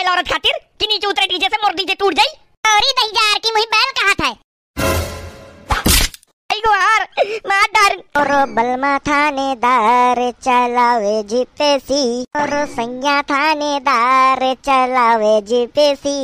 आइल औरत खातिर कि नीचे उतरे डीजे से मोर डीजे टूट जाई अरे दही जार की मुई बैल कहा था आइगो यार मार डर और बलमा थानेदार चलावे जीपेसी और संज्ञा थानेदार चलावे जीपेसी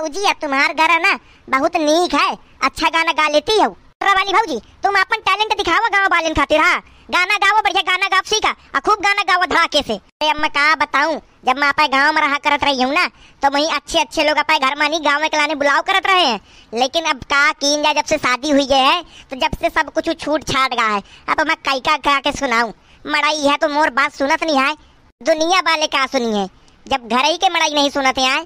भौजी अब तुम्हार घर है ना बहुत नीक है अच्छा गाना गा लेती हो वाली भौजी तुम अपन टैलेंट दिखाओ गाँव वाले खातिर हाँ गाना गाओ बढ़िया गाना गाओ सीखा और खूब गाना गाओ धड़ाके से अरे अब मैं कहा बताऊँ जब मैं अपने गाँव में रहा करत रही हूँ ना तो वही अच्छे अच्छे लोग अपने घर में नहीं गाँव में कलाने बुलाव करत रहे हैं लेकिन अब कहा कीन इंडिया जब से शादी हुई है तो जब से सब कुछ छूट छाट गया है अब मैं का गा के सुनाऊँ मड़ाई है तो मोर बात सुनत नहीं है दुनिया वाले का सुनी है जब घर ही के मड़ाई नहीं सुनते आए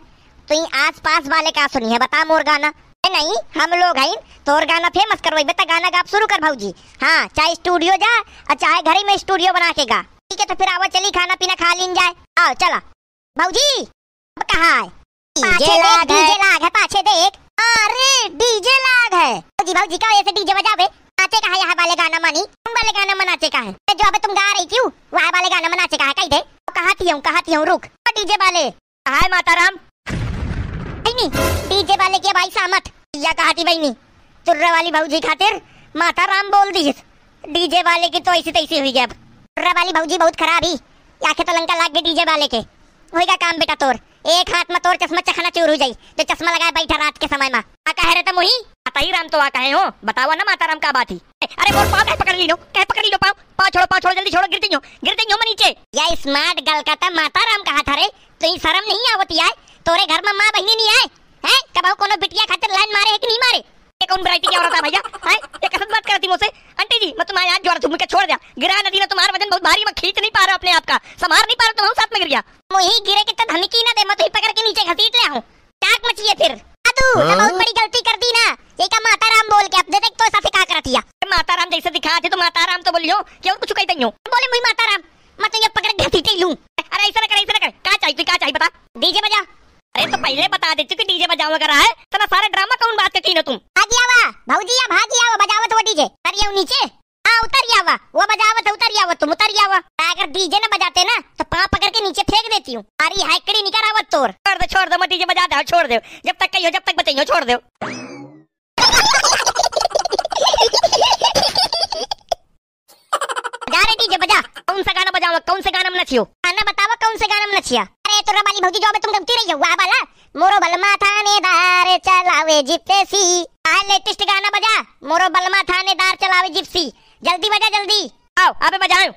तो आस पास वाले क्या सुनी है बता मोर गाना नहीं हम लोग हैं तोर गाना फेमस करवाई बेटा गाना गाप शुरू कर भाजी हाँ चाहे स्टूडियो जा और चाहे घर में स्टूडियो बना के गा ठीक है तो फिर आवा चली खाना पीना खा लीन जाए आओ चला भाजी अब कहा है डीजे लाग है डीजे लाग है पाछे देख अरे डीजे लाग है भाजी भाजी का ऐसे डीजे बजावे नाचे का है यहाँ वाले गाना मानी तुम वाले गाना मनाचे का है जो अब तुम गा रही क्यों वहाँ वाले गाना मनाचे का है कही दे कहा थी हूँ कहा थी हूँ रुक डीजे वाले हाय माता राम बहनी डीजे वाले के भाई सामत या कहा कहती बहनी चुर्रा वाली भाजी खातिर माता राम बोल दी डीजे वाले की तो ऐसी तैसी हुई अब चुर्रा वाली भाजी बहुत खराब ही आखे तो लंका लाग गई डीजे वाले के होगा काम बेटा तोर एक हाथ में तोर चश्मा चखना चूर हो जाई तो चश्मा लगाए बैठा रात के समय में आ कह रहे तो मुही आता ही राम तो आ कहे हो बताओ ना माता राम का बात ही अरे मोर पाव कह पकड़ ली लो कह पकड़ ली लो पाव पाव छोड़ो पाव छोड़ो जल्दी छोड़ो गिरती जाइयो गिरती जाइयो मैं नीचे या स्मार्ट गल का था माता राम कहा था रे तो शर्म नहीं आवती आए तोरे घर में माँ बहनी नहीं आए हैं कबाऊ कोनो बिटिया खातिर लाइन मारे है कि नहीं मारे ये कौन क्या हो रहा था भैया हैं ये कसम बात करती मुझसे आंटी जी मैं तुम्हारे हाथ जोर झुम के छोड़ दिया गिरा नदी ने तुम्हारा वजन बहुत भारी मैं खींच नहीं पा रहा अपने आप का संभाल नहीं पा रहा तुम्हारे साथ में गिर गया वही गिरे के तो धमकी ना दे मैं तो ही पकड़ के नीचे घसीट ले आऊं चाक मची है फिर अदू मैं हाँ? बहुत बड़ी गलती कर दी ना ये का माता राम बोल के अब देख तो ऐसा फिका कर दिया माता राम जैसे दिखा थे तो माता राम तो बोलियो क्यों कुछ कहते नहीं बोले मुई माता राम मैं तो ये पकड़ घसीटे लूं अरे ऐसा ना कर ऐसा ना कर का चाहिए का चाहिए बता डीजे बजा अरे तो पहले बता दे कि डीजे बजाओ अगर आए तो ना सारे ड्रामा कौन बात के हो तुम भागी आवा भाजी या भागी आवा बजावत तो वो डीजे अरे ये नीचे आ हाँ, उतर गया आवा वो बजावत तो उतर गया आवा तुम उतर गया आवा तो अगर डीजे ना बजाते ना तो पांव पकड़ के नीचे फेंक देती हूँ अरे हाइकड़ी निकल आवत तोर छोड़ दे छोड़ दे मैं डीजे बजा दो छोड़ दे हाँ, जब तक कही जब तक बचाइयो छोड़ दे जा रे डीजे बजा कौन सा गाना बजाओ कौन से गाना में नचियो गाना बताओ कौन से गाना में नचिया तोरा बाली भौजी जॉब तुम गमती रही हो वाह वाला मोरो बलमा थानेदार चलावे जिप्सी आ लेटेस्ट गाना बजा मोरो बलमा थानेदार चलावे जिप्सी जल्दी बजा जल्दी आओ अबे बजाओ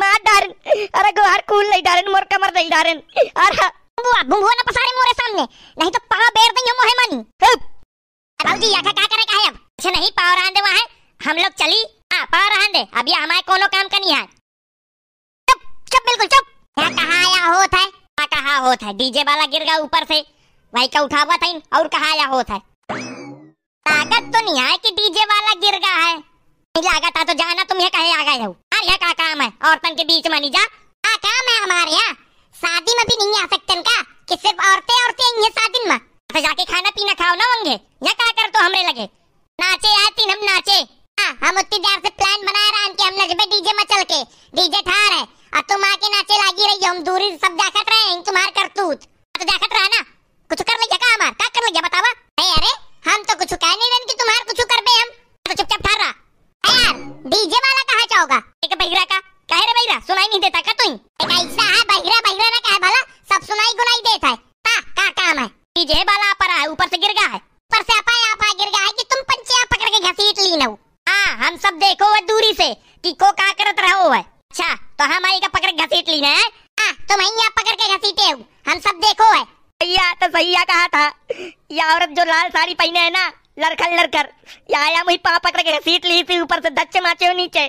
मार डारन अरे गुहार कूल नहीं डारन मोर कमर नहीं डारन अरे बुआ बुआ ना पसारे मोरे सामने नहीं तो पाव बेर देंगे हो मोहे मानी बाबू जी यहाँ क्या करेगा है अब अच्छा नहीं पाव रहने वहाँ है हम लोग चली आ हाँ, पाव रहने दे अब ये हमारे कोनो काम का नहीं है चुप चुप बिल्कुल चुप यहाँ कहाँ आया होत है कहाँ कहाँ होत है डीजे वाला गिर गया ऊपर से वही का उठा हुआ था इन और कहाँ आया होत है ताकत तो नहीं है कि डीजे वाला गिर गया है लागत आ तो जाना तुम ये कहे आ गए हो यहाँ का काम है औरतन के बीच में नहीं जा का काम है हमारे यहाँ शादी में भी नहीं आ सकते का कि सिर्फ औरतें औरतें आई शादी में तो जाके खाना पीना खाओ ना होंगे यहाँ का कर तो हमरे लगे नाचे आए तीन हम नाचे आ, हाँ, हम उतनी देर से प्लान बना रहे हैं कि हम नजबे डीजे में चल के डीजे ठा रहे और तुम आके नाचे लागी रही हम दूरी सब देखत रहे हैं क्या कहा था ये औरत जो लाल साड़ी पहने है ना लड़खन लड़कर ये आया मुझे पा पकड़ के सीट ली थी ऊपर से धच्चे माचे नीचे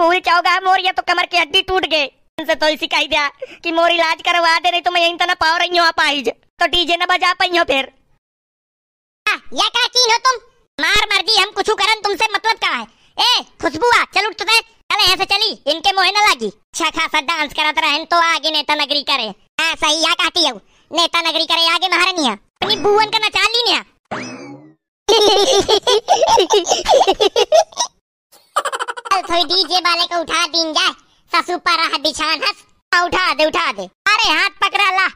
कूल चौगा मोर ये तो कमर की हड्डी टूट गए से तो इसी कह दिया कि मोर इलाज करवा दे नहीं तो मैं यहीं तना तो पाव रही हूँ आप आइज तो डीजे ना बजा पाई हो फिर आ, ये का चीन हो तुम मार मर दी हम कुछ करन तुमसे मतलब का है ए खुशबू आ चल उठ तो चल यहाँ से चली इनके मोहे न लगी अच्छा खासा डांस करत रहन तो आगे नेता तो नगरी करे हाँ सही या काटी हूँ नेता नगरी करे आगे महारानिया अपनी भुवन का नचा ली ना थोड़ी डीजे वाले को उठा दीन जाए ससुर पर बिछान हस हाँ, उठा दे उठा दे अरे हाथ पकड़ा ला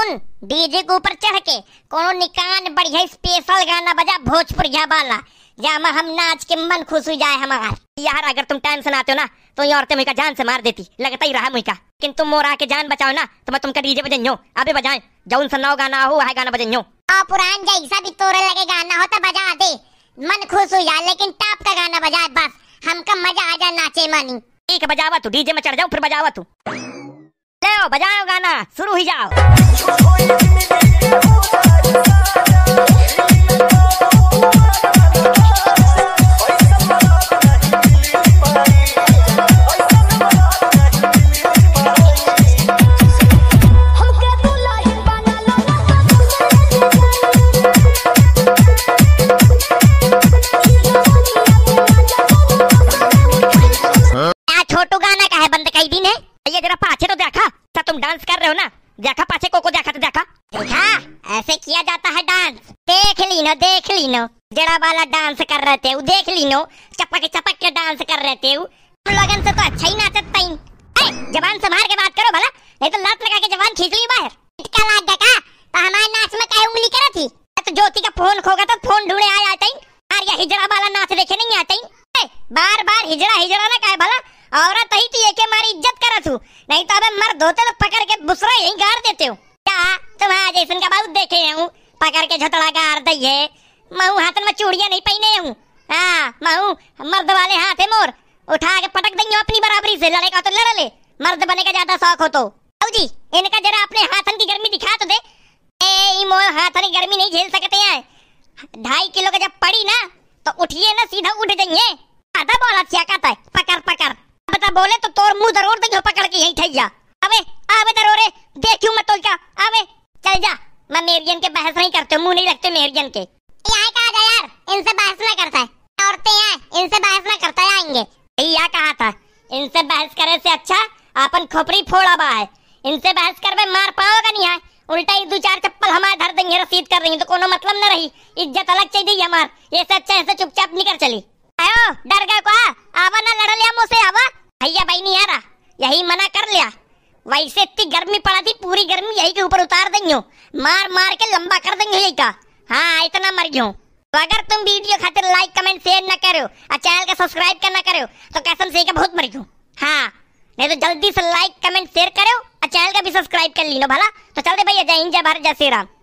उन डीजे के ऊपर चढ़ के कोनो निकान बढ़िया स्पेशल गाना बजा भोजपुर वाला जामा हम नाच के मन खुश हो जाए हमार यार अगर तुम टाइम से नाते हो ना तो ये औरतें मुझका जान से मार देती लगता ही रहा मुझका लेकिन तुम मोरा के जान बचाओ ना तो मैं तुमका डीजे बजन अभी बजाए जौन सन्नाओ गाना हो वहा गाना बजन पुरान जैसा भी तोरे लगे गाना हो तो बजा दे मन खुश हो जाए लेकिन टॉप का गाना बजाए बस हमका मजा आ जाए नाचे मानी ठीक है बजावा तू डीजे में चढ़ जाओ फिर बजावा तू ले बजाओ गाना शुरू ही जाओ हाँ। छोटू गाना का है बंद कई दिन है ये जरा पाछे तो देखा सर अच्छा, तुम डांस कर रहे हो ना देखा पाछे को को देखा तो देखा देखा ऐसे किया जाता है डांस देख ली नो देख ली नो जरा वाला डांस कर रहे थे देख ली नो चपक चपक के डांस कर रहे थे लगन से तो अच्छा ही नाचत पाई अरे जवान संभाल के बात करो भला नहीं तो लात लगा के जवान खींच ली बाहर क्या लाग देखा तो हमारे नाच में काहे उंगली करा थी तो ज्योति का फोन खोगा तो फोन ढूंढे आ जाते यार ये हिजड़ा वाला नाच देखे नहीं आते बार बार हिजड़ा हिजड़ा ना काहे भला औरत ही थी एक मारी इज्जत तू नहीं तो अब मर्द होते तो पकड़ के बुसरा यही गाड़ देते हो क्या तुम आज जैसन का बाबू देखे हूँ पकड़ के झतड़ा गाड़ दई है मऊ हाथ में चूड़िया नहीं पहने हूँ हाँ महू मर्द वाले हाथ है मोर उठा के पटक देंगे अपनी बराबरी से लड़ेगा तो लड़ ले मर्द बने का ज्यादा शौक हो तो जी इनका जरा अपने हाथन की गर्मी दिखा तो दे ए मोर हाथन की गर्मी नहीं झेल सकते हैं ढाई किलो का जब पड़ी ना तो उठिए ना सीधा उठ जाइए आधा बोला क्या कहता है पकड़ पकड़ बता बोले तो तोर मुंह दरोड़ देखो पकड़ के यही ठैया अबे आवे देख क्यों मत तोल का आवे चल जा मैं मेरियन के बहस नहीं करते मुंह नहीं रखते मेरियन के ए आए कहा जा यार इनसे बहस ना करता है औरतें हैं इनसे बहस ना करता है आएंगे यहाँ कहा था इनसे बहस करे से अच्छा अपन खोपड़ी फोड़ा बा है इनसे बहस करवे मार पाओगे नहीं है उल्टा ही दो चार चप्पल हमारे धर देंगे रसीद कर रही तो कोनो मतलब न रही इज्जत अलग चाहिए हमार ये से अच्छा ऐसे चुपचाप निकल चली आयो डर गए को आवा ना लड़ लिया मुझसे आवा भैया भाई नहीं आ रहा यही मना कर लिया वैसे इतनी गर्मी पड़ा थी पूरी गर्मी यही के ऊपर उतार देंगे मार मार के लंबा कर देंगे यही का हाँ इतना मर गयो तो अगर तुम वीडियो खातिर लाइक कमेंट शेयर न करो और चैनल का सब्सक्राइब करना करो तो कैसम से बहुत मर गयो हाँ नहीं तो जल्दी से लाइक कमेंट शेयर करो और चैनल का भी सब्सक्राइब कर लीनो भला तो चलते भैया जय हिंद जय भारत जय श्री राम